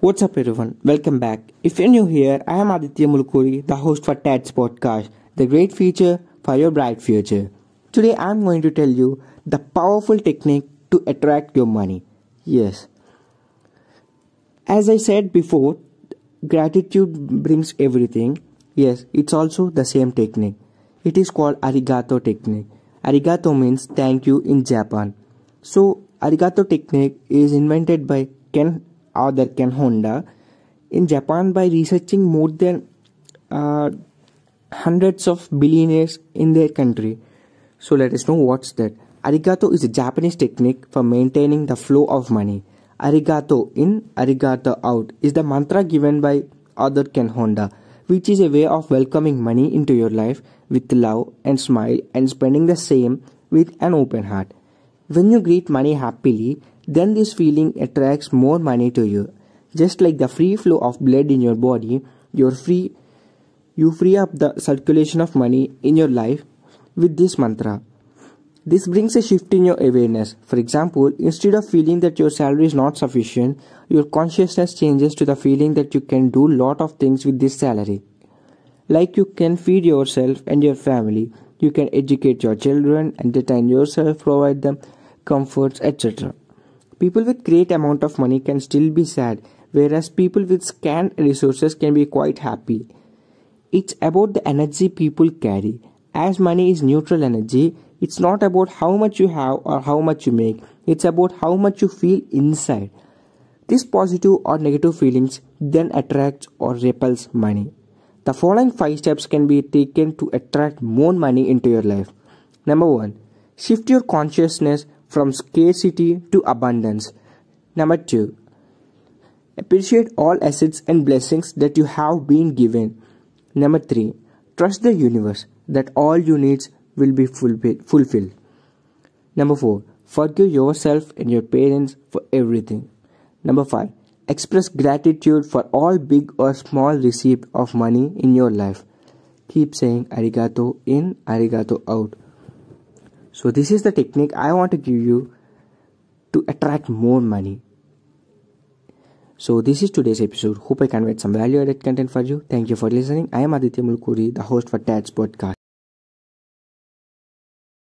What's up everyone, welcome back. If you're new here, I am Aditya Mulkuri, the host for TEDS podcast, the great future for your bright future. Today I'm going to tell you the powerful technique to attract your money. Yes. As I said before, gratitude brings everything. Yes, it's also the same technique. It is called arigato technique. Arigato means thank you in Japan. So Arigato technique is invented by Ken other Ken Honda in Japan by researching more than uh, hundreds of billionaires in their country. So let us know what's that. Arigato is a Japanese technique for maintaining the flow of money. Arigato in, arigato out is the mantra given by other Ken Honda, which is a way of welcoming money into your life with love and smile and spending the same with an open heart. When you greet money happily, then this feeling attracts more money to you. Just like the free flow of blood in your body, you free you free up the circulation of money in your life with this mantra. This brings a shift in your awareness. For example, instead of feeling that your salary is not sufficient, your consciousness changes to the feeling that you can do lot of things with this salary. Like you can feed yourself and your family, you can educate your children, entertain yourself, provide them comforts, etc. People with great amount of money can still be sad, whereas people with scant resources can be quite happy. It's about the energy people carry. As money is neutral energy, it's not about how much you have or how much you make, it's about how much you feel inside. These positive or negative feelings then attracts or repels money. The following 5 steps can be taken to attract more money into your life. Number 1. Shift your consciousness from scarcity to abundance. Number 2. Appreciate all assets and blessings that you have been given. Number 3. Trust the universe that all your needs will be fulfilled. Number 4. Forgive yourself and your parents for everything. Number 5. Express gratitude for all big or small receipt of money in your life. Keep saying arigato in, arigato out. So, this is the technique I want to give you to attract more money. So, this is today's episode. Hope I can write some value added content for you. Thank you for listening. I am Aditya Mulkuri, the host for TADS Podcast.